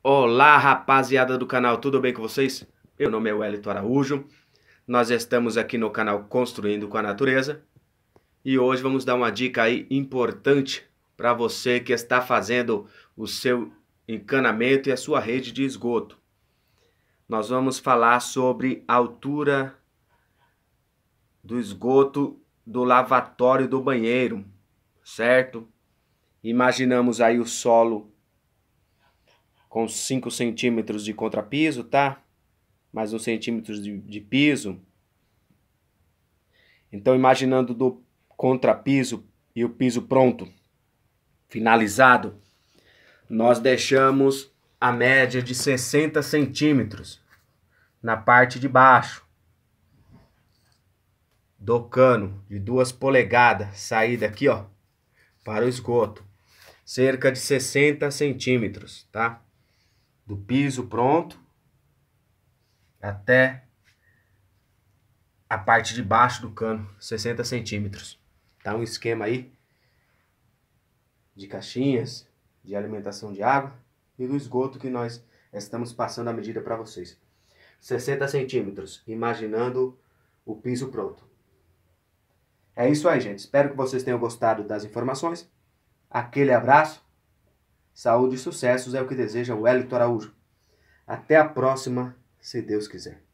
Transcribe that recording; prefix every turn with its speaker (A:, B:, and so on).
A: Olá, rapaziada do canal, tudo bem com vocês? Meu nome é Wellington Araújo, nós estamos aqui no canal Construindo com a Natureza e hoje vamos dar uma dica aí importante para você que está fazendo o seu encanamento e a sua rede de esgoto. Nós vamos falar sobre a altura do esgoto do lavatório do banheiro, certo? Imaginamos aí o solo com 5 centímetros de contrapiso, tá? Mais um centímetro de, de piso. Então, imaginando do contrapiso e o piso pronto, finalizado, nós deixamos a média de 60 centímetros na parte de baixo do cano de duas polegadas, saída aqui, ó, para o esgoto, cerca de 60 centímetros, tá? do piso pronto até a parte de baixo do cano, 60 centímetros. Tá um esquema aí de caixinhas, de alimentação de água e do esgoto que nós estamos passando a medida para vocês. 60 centímetros, imaginando o piso pronto. É isso aí, gente. Espero que vocês tenham gostado das informações. Aquele abraço Saúde e sucessos é o que deseja o Elito Araújo. Até a próxima, se Deus quiser.